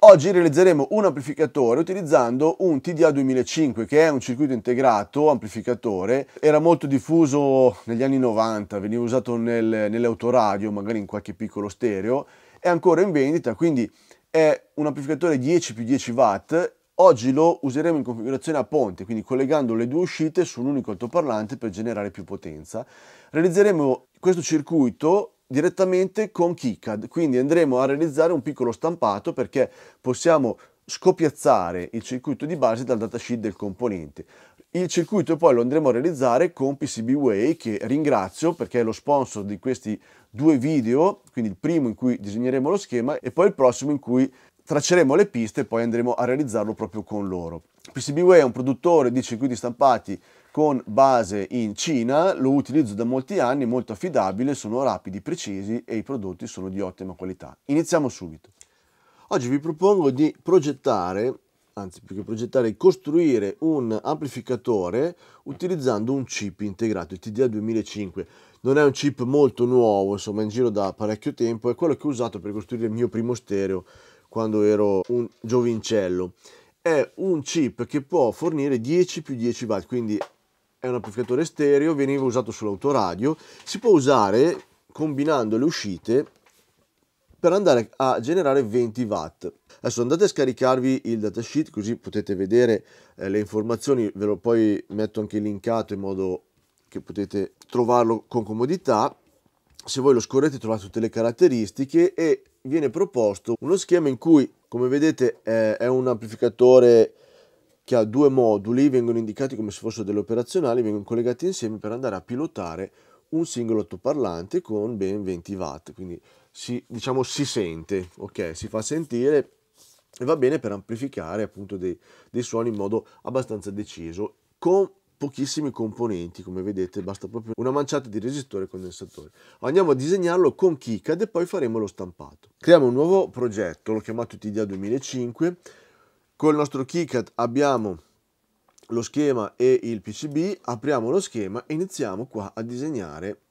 Oggi realizzeremo un amplificatore utilizzando un TDA2005 che è un circuito integrato amplificatore, era molto diffuso negli anni 90, veniva usato nel, nell'autoradio, magari in qualche piccolo stereo, è ancora in vendita, quindi è un amplificatore 10 più 10 watt, oggi lo useremo in configurazione a ponte, quindi collegando le due uscite su un unico altoparlante per generare più potenza. Realizzeremo questo circuito direttamente con KiCad, quindi andremo a realizzare un piccolo stampato perché possiamo scopiazzare il circuito di base dal datasheet del componente. Il circuito poi lo andremo a realizzare con PCBWay che ringrazio perché è lo sponsor di questi due video, quindi il primo in cui disegneremo lo schema e poi il prossimo in cui tracceremo le piste e poi andremo a realizzarlo proprio con loro. PCBWay è un produttore di circuiti stampati con base in Cina, lo utilizzo da molti anni, molto affidabile, sono rapidi, precisi e i prodotti sono di ottima qualità. Iniziamo subito. Oggi vi propongo di progettare, anzi più che progettare, costruire un amplificatore utilizzando un chip integrato, il TDA 2005. Non è un chip molto nuovo, insomma in giro da parecchio tempo, è quello che ho usato per costruire il mio primo stereo quando ero un giovincello. È un chip che può fornire 10 più 10 watt, quindi è un amplificatore stereo, veniva usato sull'autoradio, si può usare combinando le uscite per andare a generare 20 watt. Adesso andate a scaricarvi il datasheet così potete vedere eh, le informazioni, ve lo poi metto anche linkato in modo che potete trovarlo con comodità. Se voi lo scorrete trovate tutte le caratteristiche e viene proposto uno schema in cui come vedete eh, è un amplificatore che ha due moduli, vengono indicati come se fossero delle operazionali, vengono collegati insieme per andare a pilotare un singolo altoparlante con ben 20 watt, quindi si, diciamo, si sente, ok, si fa sentire e va bene per amplificare appunto dei, dei suoni in modo abbastanza deciso con pochissimi componenti come vedete basta proprio una manciata di resistore e condensatore andiamo a disegnarlo con KiCad e poi faremo lo stampato creiamo un nuovo progetto l'ho chiamato TDA 2005 Col nostro KiCat abbiamo lo schema e il PCB, apriamo lo schema e iniziamo qua a disegnare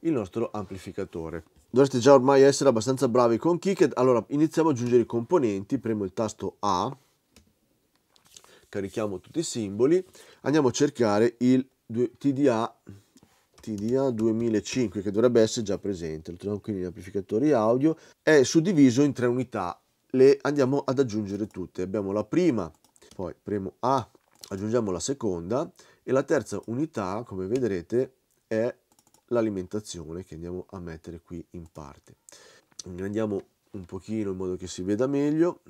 il nostro amplificatore. Dovreste già ormai essere abbastanza bravi con KiCat, allora iniziamo ad aggiungere i componenti, premo il tasto A, carichiamo tutti i simboli, andiamo a cercare il TDA, TDA 2005 che dovrebbe essere già presente, lo troviamo qui negli amplificatori audio, è suddiviso in tre unità, le andiamo ad aggiungere tutte. Abbiamo la prima, poi premo A, aggiungiamo la seconda e la terza unità, come vedrete, è l'alimentazione che andiamo a mettere qui in parte. Ingrandiamo un pochino in modo che si veda meglio.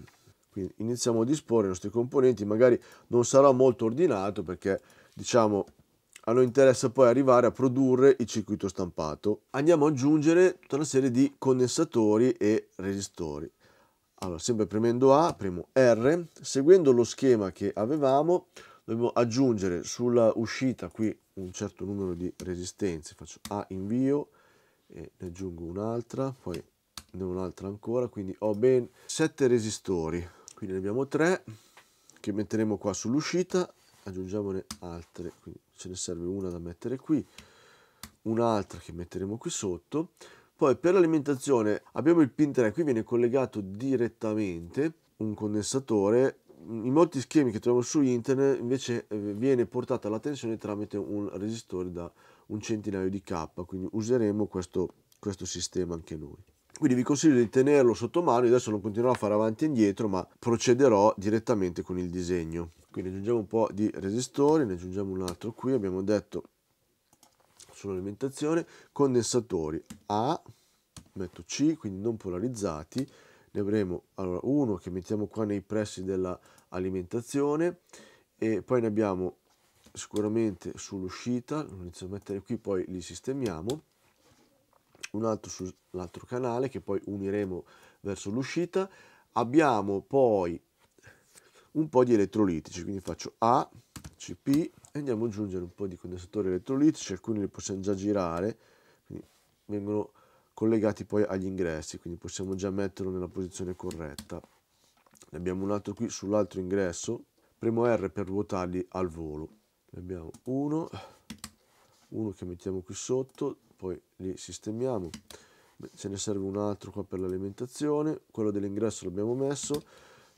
Quindi iniziamo a disporre i nostri componenti, magari non sarà molto ordinato perché diciamo a noi interessa poi arrivare a produrre il circuito stampato. Andiamo ad aggiungere tutta una serie di condensatori e resistori. Allora, sempre premendo A, premo R, seguendo lo schema che avevamo, dobbiamo aggiungere sulla uscita qui un certo numero di resistenze, faccio A invio e ne aggiungo un'altra, poi ne un'altra ancora, quindi ho ben 7 resistori, quindi ne abbiamo 3 che metteremo qua sull'uscita, aggiungiamone altre, quindi ce ne serve una da mettere qui, un'altra che metteremo qui sotto, poi per l'alimentazione abbiamo il pin 3, qui viene collegato direttamente un condensatore in molti schemi che troviamo su internet invece eh, viene portata la tensione tramite un resistore da un centinaio di K, quindi useremo questo, questo sistema anche noi. Quindi vi consiglio di tenerlo sotto mano, adesso non continuerò a fare avanti e indietro, ma procederò direttamente con il disegno. Quindi aggiungiamo un po' di resistore, ne aggiungiamo un altro qui, abbiamo detto sull'alimentazione, condensatori A, metto C, quindi non polarizzati, ne avremo allora, uno che mettiamo qua nei pressi dell'alimentazione e poi ne abbiamo sicuramente sull'uscita, lo inizio a mettere qui, poi li sistemiamo, un altro sull'altro canale che poi uniremo verso l'uscita, abbiamo poi un po' di elettrolitici, quindi faccio A, CP, e andiamo ad aggiungere un po' di condensatori elettrolitici, alcuni li possiamo già girare, quindi vengono collegati poi agli ingressi, quindi possiamo già metterlo nella posizione corretta. Ne abbiamo un altro qui sull'altro ingresso, premo R per ruotarli al volo. Ne abbiamo uno, uno che mettiamo qui sotto, poi li sistemiamo. Ce ne serve un altro qua per l'alimentazione, quello dell'ingresso l'abbiamo messo,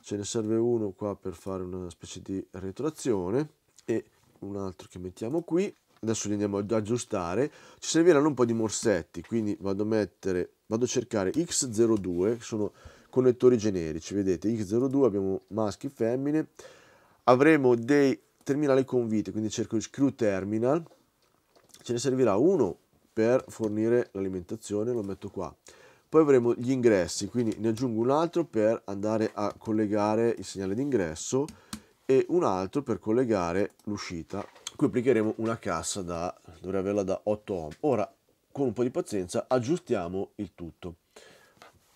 ce ne serve uno qua per fare una specie di retroazione e un altro che mettiamo qui, adesso li andiamo ad aggiustare, ci serviranno un po' di morsetti, quindi vado a mettere, vado a cercare X02, che sono connettori generici, vedete X02 abbiamo maschi, e femmine, avremo dei terminali con vite, quindi cerco il screw terminal, ce ne servirà uno per fornire l'alimentazione, lo metto qua. Poi avremo gli ingressi, quindi ne aggiungo un altro per andare a collegare il segnale d'ingresso, e un altro per collegare l'uscita. Qui applicheremo una cassa da, dovrei averla da 8 ohm. Ora, con un po' di pazienza, aggiustiamo il tutto.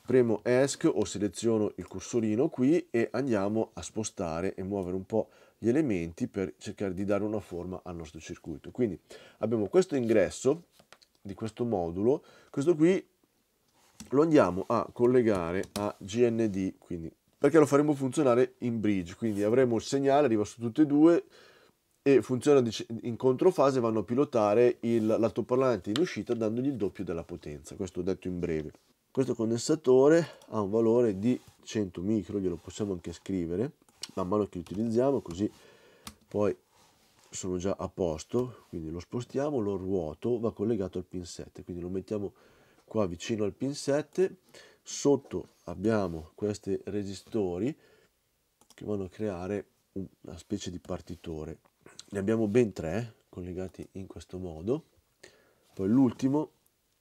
Premo ESC o seleziono il cursorino qui e andiamo a spostare e muovere un po' gli elementi per cercare di dare una forma al nostro circuito. Quindi abbiamo questo ingresso di questo modulo, questo qui lo andiamo a collegare a GND, quindi perché lo faremo funzionare in bridge, quindi avremo il segnale, arriva su tutte e due e funziona in controfase, vanno a pilotare il, l'altoparlante in uscita dandogli il doppio della potenza, questo detto in breve. Questo condensatore ha un valore di 100 micro, glielo possiamo anche scrivere man mano che utilizziamo, così poi sono già a posto, quindi lo spostiamo, lo ruoto, va collegato al pin 7, quindi lo mettiamo qua vicino al pin 7, sotto abbiamo questi resistori che vanno a creare una specie di partitore ne abbiamo ben tre collegati in questo modo poi l'ultimo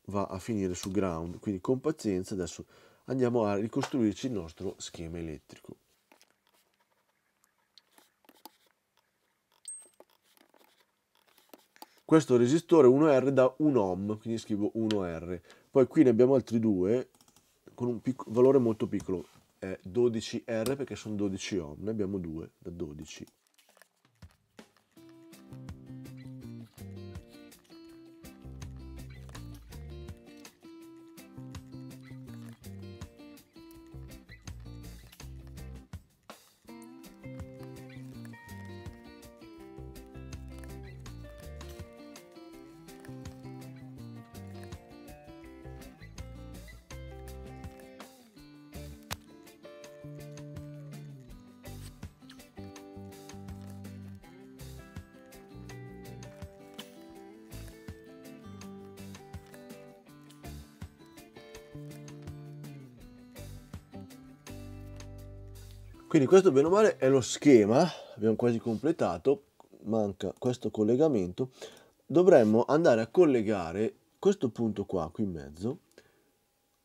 va a finire su ground quindi con pazienza adesso andiamo a ricostruirci il nostro schema elettrico questo resistore 1R da 1 ohm quindi scrivo 1R poi qui ne abbiamo altri due con un valore molto piccolo, è 12R perché sono 12 ohm, ne abbiamo due da 12 Quindi questo bene o male è lo schema, abbiamo quasi completato, manca questo collegamento. Dovremmo andare a collegare questo punto qua, qui in mezzo,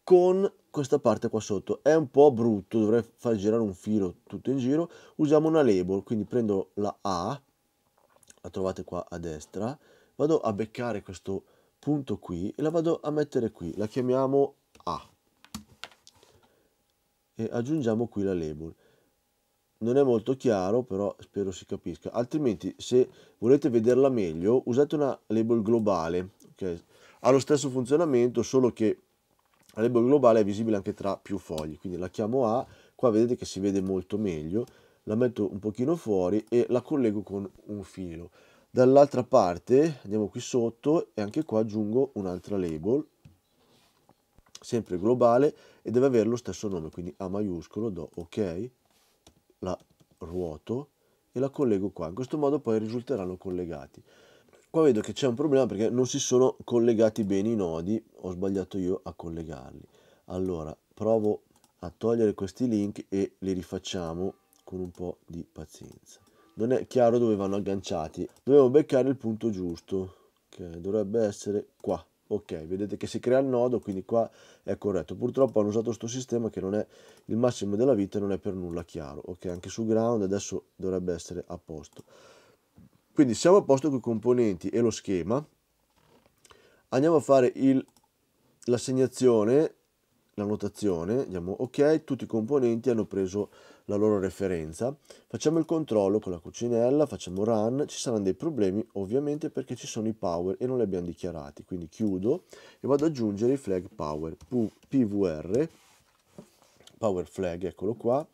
con questa parte qua sotto. È un po' brutto, dovrei far girare un filo tutto in giro. Usiamo una label, quindi prendo la A, la trovate qua a destra, vado a beccare questo punto qui e la vado a mettere qui, la chiamiamo A e aggiungiamo qui la label non è molto chiaro, però spero si capisca. Altrimenti, se volete vederla meglio, usate una label globale. che Ha lo stesso funzionamento, solo che la label globale è visibile anche tra più fogli. Quindi la chiamo A, qua vedete che si vede molto meglio. La metto un pochino fuori e la collego con un filo. Dall'altra parte, andiamo qui sotto e anche qua aggiungo un'altra label, sempre globale, e deve avere lo stesso nome, quindi A maiuscolo, do ok la ruoto e la collego qua. In questo modo poi risulteranno collegati. Qua vedo che c'è un problema perché non si sono collegati bene i nodi, ho sbagliato io a collegarli. Allora, provo a togliere questi link e li rifacciamo con un po' di pazienza. Non è chiaro dove vanno agganciati, dovevo beccare il punto giusto, che dovrebbe essere qua ok vedete che si crea il nodo quindi qua è corretto purtroppo hanno usato questo sistema che non è il massimo della vita non è per nulla chiaro ok anche su ground adesso dovrebbe essere a posto quindi siamo a posto con i componenti e lo schema andiamo a fare l'assegnazione la notazione andiamo ok tutti i componenti hanno preso la loro referenza, facciamo il controllo con la cucinella, facciamo run, ci saranno dei problemi ovviamente perché ci sono i power e non li abbiamo dichiarati, quindi chiudo e vado ad aggiungere i flag power, pvr, power flag, eccolo qua,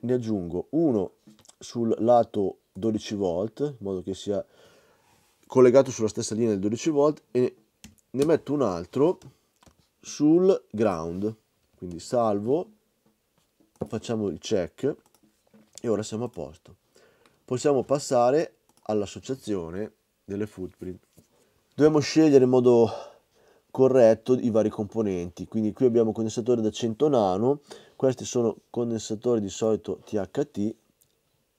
ne aggiungo uno sul lato 12 volt, in modo che sia collegato sulla stessa linea del 12 volt e ne metto un altro sul ground, quindi salvo facciamo il check e ora siamo a posto. Possiamo passare all'associazione delle footprint. Dobbiamo scegliere in modo corretto i vari componenti, quindi qui abbiamo condensatore da 100 nano, questi sono condensatori di solito THT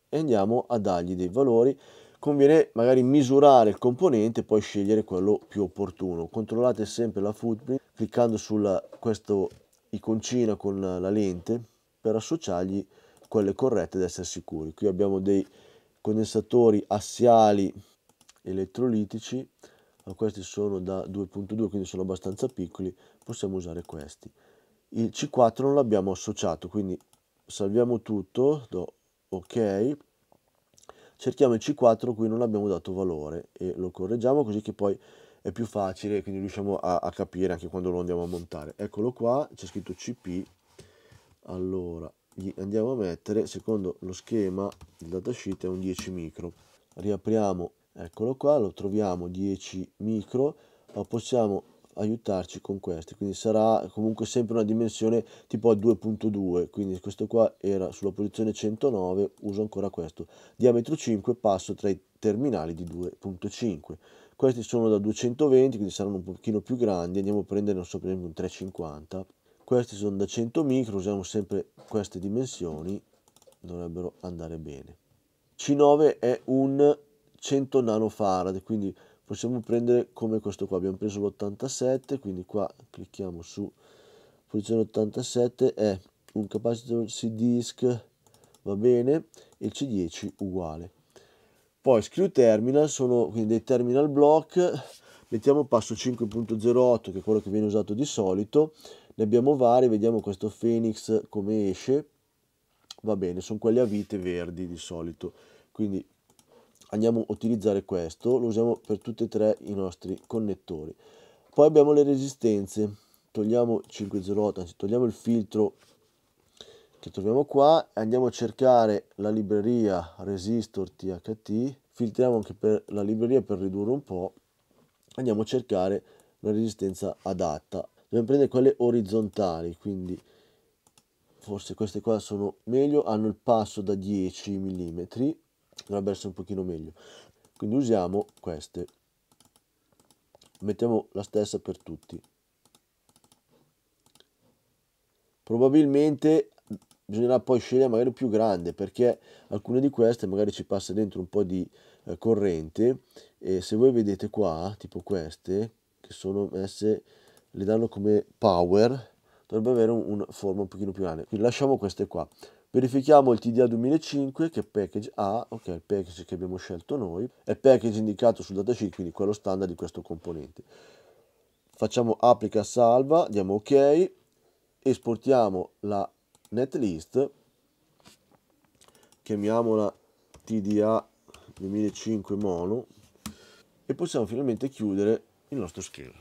e andiamo a dargli dei valori. Conviene magari misurare il componente e poi scegliere quello più opportuno. Controllate sempre la footprint cliccando su questo iconcina con la lente per associargli quelle corrette ed essere sicuri. Qui abbiamo dei condensatori assiali elettrolitici, ma questi sono da 2.2 quindi sono abbastanza piccoli, possiamo usare questi. Il C4 non l'abbiamo associato, quindi salviamo tutto, do ok, cerchiamo il C4 qui non abbiamo dato valore e lo correggiamo così che poi è più facile, quindi riusciamo a, a capire anche quando lo andiamo a montare. Eccolo qua, c'è scritto CP allora gli andiamo a mettere secondo lo schema il datasheet è un 10 micro riapriamo eccolo qua lo troviamo 10 micro ma possiamo aiutarci con questi quindi sarà comunque sempre una dimensione tipo a 2.2 quindi questo qua era sulla posizione 109 uso ancora questo diametro 5 passo tra i terminali di 2.5 questi sono da 220 quindi saranno un pochino più grandi andiamo a prendere non so per esempio un 350 questi sono da 100 micro usiamo sempre queste dimensioni dovrebbero andare bene C9 è un 100 nanofarad quindi possiamo prendere come questo qua abbiamo preso l'87 quindi qua clicchiamo su posizione 87 è un capacitor C-disc va bene e il C10 uguale poi screw terminal sono quindi dei terminal block mettiamo passo 5.08 che è quello che viene usato di solito ne abbiamo vari, vediamo questo Phoenix come esce. Va bene, sono quelli a vite verdi di solito. Quindi andiamo a utilizzare questo, lo usiamo per tutti e tre i nostri connettori. Poi abbiamo le resistenze, togliamo 508, anzi togliamo il filtro che troviamo qua, andiamo a cercare la libreria resistor THT, filtriamo anche per la libreria per ridurre un po', andiamo a cercare la resistenza adatta dobbiamo prendere quelle orizzontali quindi forse queste qua sono meglio hanno il passo da 10 mm dovrebbe essere un pochino meglio quindi usiamo queste mettiamo la stessa per tutti probabilmente bisognerà poi scegliere magari più grande perché alcune di queste magari ci passa dentro un po' di eh, corrente e se voi vedete qua tipo queste che sono messe le danno come power, dovrebbe avere una forma un pochino più grande. Quindi lasciamo queste qua. Verifichiamo il TDA 2005 che è package A, ok, il package che abbiamo scelto noi, è il package indicato sul datasheet, quindi quello standard di questo componente. Facciamo applica salva, diamo ok, esportiamo la netlist, chiamiamola TDA 2005 mono e possiamo finalmente chiudere il nostro schema.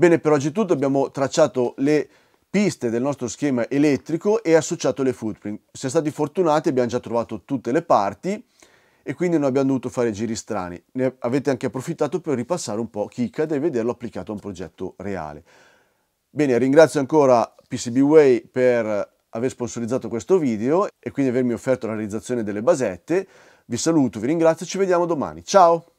Bene, per oggi è tutto, abbiamo tracciato le piste del nostro schema elettrico e associato le footprint. Siamo stati fortunati, abbiamo già trovato tutte le parti e quindi non abbiamo dovuto fare giri strani. Ne avete anche approfittato per ripassare un po' KiCad e vederlo applicato a un progetto reale. Bene, ringrazio ancora PCBWay per aver sponsorizzato questo video e quindi avermi offerto la realizzazione delle basette. Vi saluto, vi ringrazio e ci vediamo domani. Ciao!